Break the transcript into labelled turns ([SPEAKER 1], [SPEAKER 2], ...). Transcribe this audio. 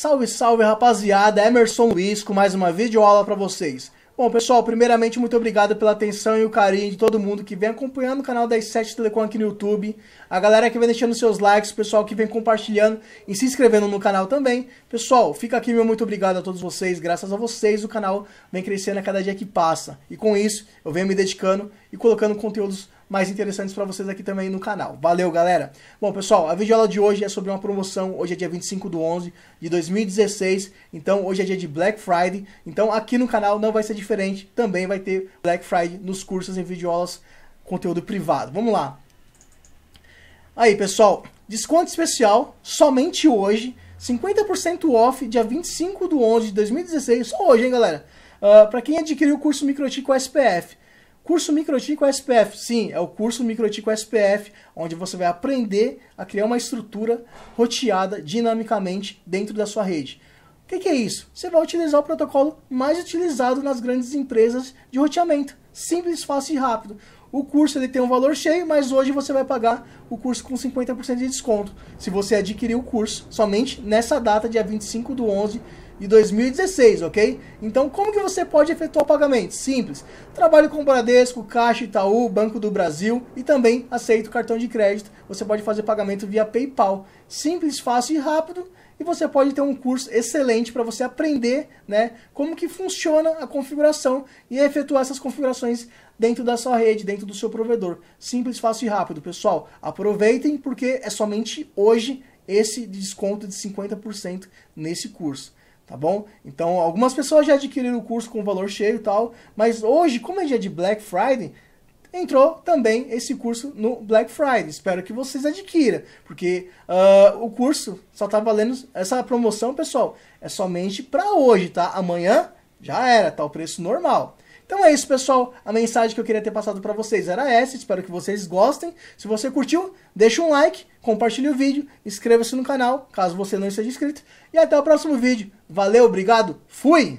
[SPEAKER 1] Salve, salve rapaziada, Emerson Luiz com mais uma videoaula para vocês. Bom pessoal, primeiramente muito obrigado pela atenção e o carinho de todo mundo que vem acompanhando o canal i7 Telecom aqui no YouTube, a galera que vem deixando seus likes, o pessoal que vem compartilhando e se inscrevendo no canal também. Pessoal, fica aqui meu muito obrigado a todos vocês, graças a vocês o canal vem crescendo a cada dia que passa e com isso eu venho me dedicando e colocando conteúdos mais interessantes para vocês aqui também no canal. Valeu, galera! Bom, pessoal, a videoaula de hoje é sobre uma promoção. Hoje é dia 25 do 11 de 2016, então hoje é dia de Black Friday. Então aqui no canal não vai ser diferente, também vai ter Black Friday nos cursos em videoaulas conteúdo privado. Vamos lá! Aí, pessoal, desconto especial somente hoje, 50% off, dia 25 do 11 de 2016, só hoje, hein, galera? Uh, ah, para quem adquiriu o curso Microtik com SPF, Curso Microtico SPF, sim, é o curso Microtico SPF, onde você vai aprender a criar uma estrutura roteada dinamicamente dentro da sua rede. O que, que, é isso? Você vai utilizar o protocolo mais utilizado nas grandes empresas de roteamento. Simples, fácil e rápido. O curso ele tem um valor cheio, mas hoje você vai pagar o curso com 50% de desconto, se você adquirir o curso somente nessa data, dia 25 do 11 e 2016, ok? Então, como que você pode efetuar o pagamento? Simples. Trabalho com Bradesco, Caixa, Itaú, Banco do Brasil e também aceito cartão de crédito. Você pode fazer pagamento via PayPal. Simples, fácil e rápido. E você pode ter um curso excelente para você aprender, né, como que funciona a configuração e efetuar essas configurações dentro da sua rede, dentro do seu provedor. Simples, fácil e rápido, pessoal. Aproveitem porque é somente hoje esse desconto de 50% nesse curso tá bom? Então, algumas pessoas já adquiriram o curso com valor cheio e tal, mas hoje, como é dia de Black Friday, entrou também esse curso no Black Friday. Espero que vocês adquiram, porque uh, o curso só tá valendo essa promoção, pessoal. É somente para hoje, tá? Amanhã já era, tá o preço normal. Então é isso, pessoal. A mensagem que eu queria ter passado para vocês era essa. Espero que vocês gostem. Se você curtiu, deixa um like, compartilhe o vídeo, inscreva-se no canal, caso você não esteja inscrito. E até o próximo vídeo. Valeu, obrigado, fui!